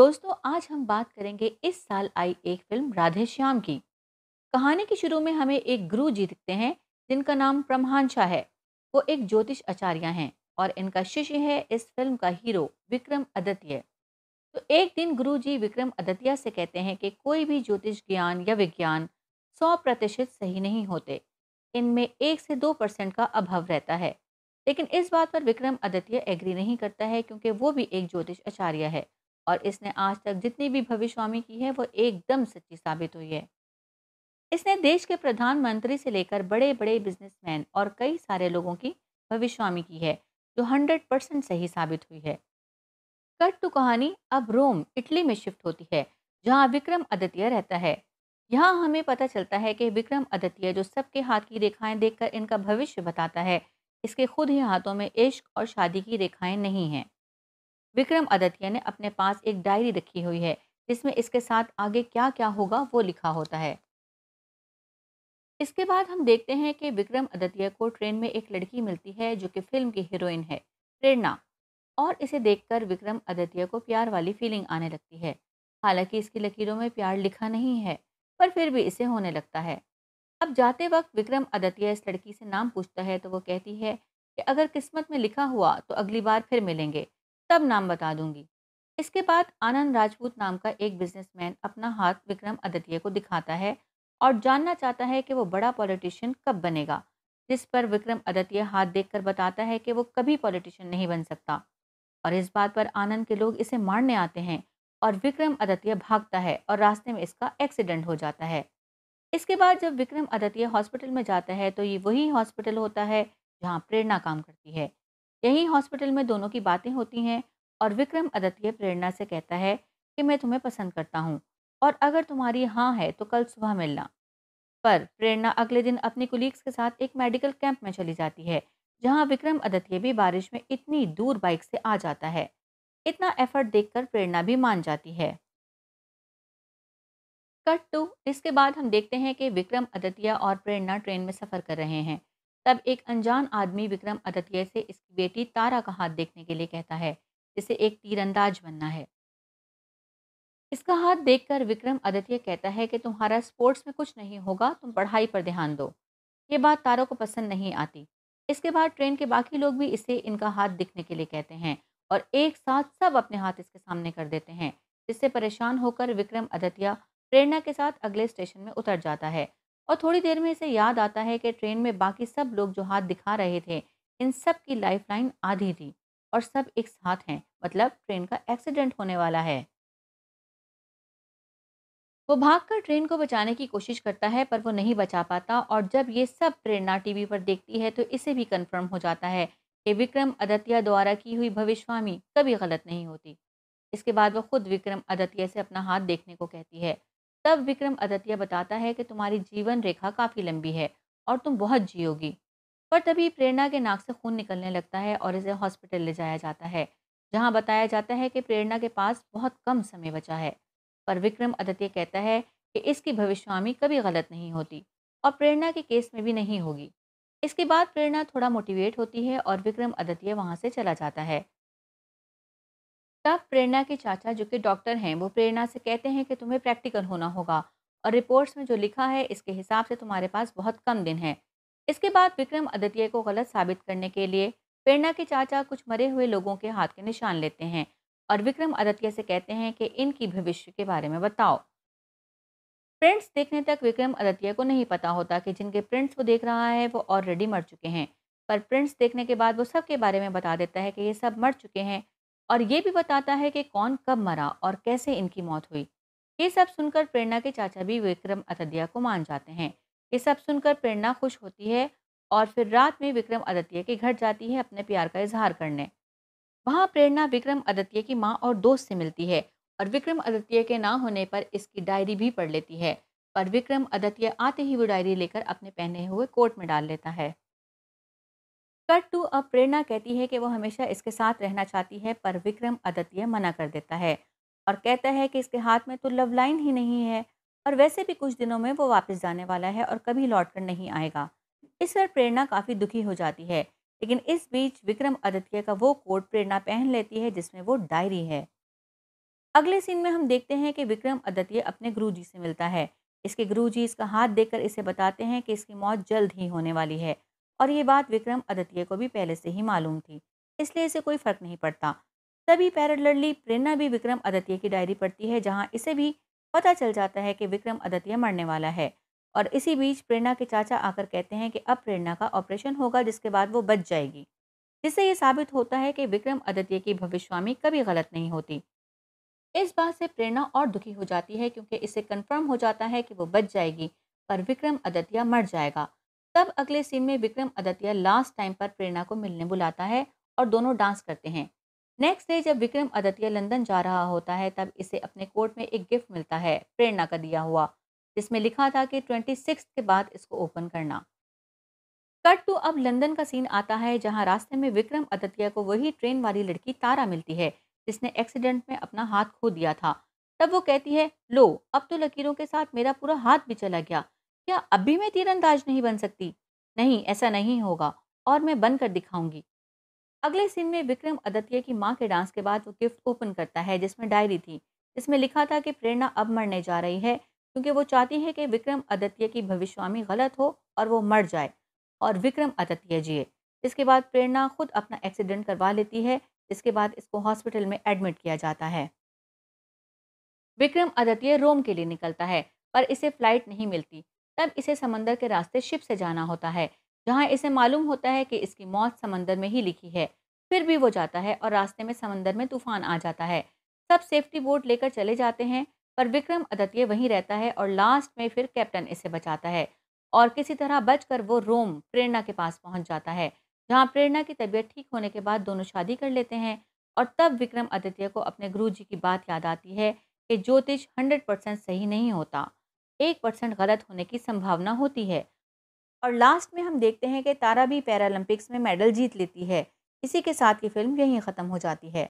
दोस्तों आज हम बात करेंगे इस साल आई एक फिल्म राधे श्याम की कहानी के शुरू में हमें एक गुरु जी दिखते हैं जिनका नाम ब्रह्मांशा है वो एक ज्योतिष आचार्य हैं और इनका शिष्य है इस फिल्म का हीरो विक्रम आदित्य तो एक दिन गुरु जी विक्रम आदित्य से कहते हैं कि कोई भी ज्योतिष ज्ञान या विज्ञान सौ प्रतिशत सही नहीं होते इनमें एक से दो परसेंट का अभाव रहता है लेकिन इस बात पर विक्रम आदित्य एग्री नहीं करता है क्योंकि वो भी एक ज्योतिष आचार्य है और इसने आज तक जितनी भी भविष्यवाणी की है वो एकदम सच्ची साबित हुई है इसने देश के प्रधानमंत्री से लेकर बड़े बड़े बिजनेसमैन और कई सारे लोगों की भविष्यवाणी की है जो हंड्रेड परसेंट सही साबित हुई है कट टू कहानी अब रोम इटली में शिफ्ट होती है जहाँ विक्रम आदित्य रहता है यहाँ हमें पता चलता है कि विक्रम आदित्य जो सबके हाथ की रेखाएं देखकर इनका भविष्य बताता है इसके खुद ही हाथों में इश्क और शादी की रेखाएं नहीं हैं विक्रम आदित्य ने अपने पास एक डायरी रखी हुई है जिसमें इसके साथ आगे क्या क्या होगा वो लिखा होता है इसके बाद हम देखते हैं कि विक्रम आदित्य को ट्रेन में एक लड़की मिलती है जो कि फिल्म की हीरोइन है प्रेरणा और इसे देखकर विक्रम आदित्य को प्यार वाली फीलिंग आने लगती है हालांकि इसकी लकीरों में प्यार लिखा नहीं है पर फिर भी इसे होने लगता है अब जाते वक्त विक्रम आदित्य इस लड़की से नाम पूछता है तो वो कहती है कि अगर किस्मत में लिखा हुआ तो अगली बार फिर मिलेंगे तब नाम बता दूंगी इसके बाद आनंद राजपूत नाम का एक बिजनेसमैन अपना हाथ विक्रम आदित्य को दिखाता है और जानना चाहता है कि वो बड़ा पॉलिटिशियन कब बनेगा जिस पर विक्रम आदित्य हाथ देखकर बताता है कि वो कभी पॉलिटिशियन नहीं बन सकता और इस बात पर आनंद के लोग इसे मारने आते हैं और विक्रम आदित्य भागता है और रास्ते में इसका एक्सीडेंट हो जाता है इसके बाद जब विक्रम आदित्य हॉस्पिटल में जाता है तो ये वही हॉस्पिटल होता है जहाँ प्रेरणा काम करती है यही हॉस्पिटल में दोनों की बातें होती हैं और विक्रम अदित्य प्रेरणा से कहता है कि मैं तुम्हें पसंद करता हूँ और अगर तुम्हारी हाँ है तो कल सुबह मिलना पर प्रेरणा अगले दिन अपने कुलीग्स के साथ एक मेडिकल कैंप में चली जाती है जहाँ विक्रम अदित्य भी बारिश में इतनी दूर बाइक से आ जाता है इतना एफर्ट देखकर प्रेरणा भी मान जाती है कट टू इसके बाद हम देखते हैं कि विक्रम अदत्या और प्रेरणा ट्रेन में सफ़र कर रहे हैं तब एक अनजान आदमी विक्रम आदित्य से इसकी बेटी तारा का हाथ देखने के लिए कहता है जिसे एक तीरंदाज बनना है इसका हाथ देखकर विक्रम आदित्य कहता है कि तुम्हारा स्पोर्ट्स में कुछ नहीं होगा तुम पढ़ाई पर ध्यान दो ये बात तारों को पसंद नहीं आती इसके बाद ट्रेन के बाकी लोग भी इसे इनका हाथ दिखने के लिए कहते हैं और एक साथ सब अपने हाथ इसके सामने कर देते हैं जिससे परेशान होकर विक्रम आदित्य प्रेरणा के साथ अगले स्टेशन में उतर जाता है और थोड़ी देर में इसे याद आता है कि ट्रेन में बाकी सब लोग जो हाथ दिखा रहे थे इन सब की लाइफ लाइन आधी थी और सब एक साथ हैं मतलब ट्रेन का एक्सीडेंट होने वाला है वो भागकर ट्रेन को बचाने की कोशिश करता है पर वो नहीं बचा पाता और जब ये सब प्रेरणा टीवी पर देखती है तो इसे भी कंफर्म हो जाता है कि विक्रम अदत्या द्वारा की हुई भविष्यवाणी कभी गलत नहीं होती इसके बाद वो खुद विक्रम आदित्य से अपना हाथ देखने को कहती है तब विक्रम आदित्य बताता है कि तुम्हारी जीवन रेखा काफ़ी लंबी है और तुम बहुत जियोगी पर तभी प्रेरणा के नाक से खून निकलने लगता है और इसे हॉस्पिटल ले जाया जाता है जहाँ बताया जाता है कि प्रेरणा के पास बहुत कम समय बचा है पर विक्रम आदित्य कहता है कि इसकी भविष्यवाणी कभी गलत नहीं होती और प्रेरणा के केस में भी नहीं होगी इसके बाद प्रेरणा थोड़ा मोटिवेट होती है और विक्रम आदित्य वहाँ से चला जाता है तब प्रेरणा के चाचा जो कि डॉक्टर हैं वो प्रेरणा से कहते हैं कि तुम्हें प्रैक्टिकल होना होगा और रिपोर्ट्स में जो लिखा है इसके हिसाब से तुम्हारे पास बहुत कम दिन है इसके बाद विक्रम आदित्य को गलत साबित करने के लिए प्रेरणा के चाचा कुछ मरे हुए लोगों के हाथ के निशान लेते हैं और विक्रम आदित्य से कहते हैं कि इनकी भविष्य के बारे में बताओ प्रिंट्स देखने तक विक्रम आदित्य को नहीं पता होता कि जिनके प्रिंट्स वो देख रहा है वो ऑलरेडी मर चुके हैं पर प्रिंट्स देखने के बाद वो सब के बारे में बता देता है कि ये सब मर चुके हैं और ये भी बताता है कि कौन कब मरा और कैसे इनकी मौत हुई ये सब सुनकर प्रेरणा के चाचा भी विक्रम अतदिया को मान जाते हैं ये सब सुनकर प्रेरणा खुश होती है और फिर रात में विक्रम अदत्य के घर जाती है अपने प्यार का इजहार करने वहाँ प्रेरणा विक्रम अदत्य की माँ और दोस्त से मिलती है और विक्रम अदत्य के ना होने पर इसकी डायरी भी पढ़ लेती है पर विक्रम अदत्य आते ही वो डायरी लेकर अपने पहने हुए कोट में डाल लेता है कट टू अब प्रेरणा कहती है कि वो हमेशा इसके साथ रहना चाहती है पर विक्रम आदित्य मना कर देता है और कहता है कि इसके हाथ में तो लव लाइन ही नहीं है और वैसे भी कुछ दिनों में वो वापस जाने वाला है और कभी लौट कर नहीं आएगा इस पर प्रेरणा काफ़ी दुखी हो जाती है लेकिन इस बीच विक्रम आदित्य का वो कोट प्रेरणा पहन लेती है जिसमें वो डायरी है अगले सीन में हम देखते हैं कि विक्रम आदित्य अपने जी से मिलता है इसके जी इसका हाथ देकर इसे बताते हैं कि इसकी मौत जल्द ही होने वाली है और ये बात विक्रम अदित्य को भी पहले से ही मालूम थी इसलिए इसे कोई फ़र्क नहीं पड़ता तभी पैरलरली प्रेरणा भी विक्रम अदित्य की डायरी पढ़ती है जहाँ इसे भी पता चल जाता है कि विक्रम अदित्य मरने वाला है और इसी बीच प्रेरणा के चाचा आकर कहते हैं कि अब प्रेरणा का ऑपरेशन होगा जिसके बाद वो बच जाएगी जिससे ये साबित होता है कि विक्रम आदित्य की भविष्यवाणी कभी गलत नहीं होती इस बात से प्रेरणा और दुखी हो जाती है क्योंकि इससे कंफर्म हो जाता है कि वो बच जाएगी पर विक्रम अदत्या मर जाएगा तब अगले सीन में विक्रम अदत्या लास्ट टाइम पर प्रेरणा को मिलने बुलाता है और दोनों डांस करते हैं नेक्स्ट डे जब विक्रम अदत्य लंदन जा रहा होता है तब इसे अपने कोर्ट में एक गिफ्ट मिलता है प्रेरणा का दिया हुआ जिसमें लिखा था कि ट्वेंटी के बाद इसको ओपन करना कट टू अब लंदन का सीन आता है जहां रास्ते में विक्रम आदित्य को वही ट्रेन वाली लड़की तारा मिलती है जिसने एक्सीडेंट में अपना हाथ खो दिया था तब वो कहती है लो अब तो लकीरों के साथ मेरा पूरा हाथ भी चला गया क्या अब भी मैं तीरंदाज नहीं बन सकती नहीं ऐसा नहीं होगा और मैं बनकर दिखाऊंगी अगले सीन में विक्रम आदित्य की माँ के डांस के बाद वो गिफ्ट ओपन करता है जिसमें डायरी थी जिसमें लिखा था कि प्रेरणा अब मरने जा रही है क्योंकि वो चाहती है कि विक्रम आदित्य की भविष्यवाणी गलत हो और वो मर जाए और विक्रम आदित्य जिए इसके बाद प्रेरणा खुद अपना एक्सीडेंट करवा लेती है इसके बाद इसको हॉस्पिटल में एडमिट किया जाता है विक्रम आदित्य रोम के लिए निकलता है पर इसे फ्लाइट नहीं मिलती तब इसे समंदर के रास्ते शिप से जाना होता है जहाँ इसे मालूम होता है कि इसकी मौत समंदर में ही लिखी है फिर भी वो जाता है और रास्ते में समंदर में तूफान आ जाता है सब सेफ्टी बोट लेकर चले जाते हैं पर विक्रम अदत्य वहीं रहता है और लास्ट में फिर कैप्टन इसे बचाता है और किसी तरह बचकर वो रोम प्रेरणा के पास पहुंच जाता है जहां प्रेरणा की तबीयत ठीक होने के बाद दोनों शादी कर लेते हैं और तब विक्रम आदित्य को अपने गुरु जी की बात याद आती है कि ज्योतिष हंड्रेड परसेंट सही नहीं होता एक परसेंट गलत होने की संभावना होती है और लास्ट में हम देखते हैं कि तारा भी पैरालंपिक्स में मेडल जीत लेती है इसी के साथ ये फिल्म यहीं ख़त्म हो जाती है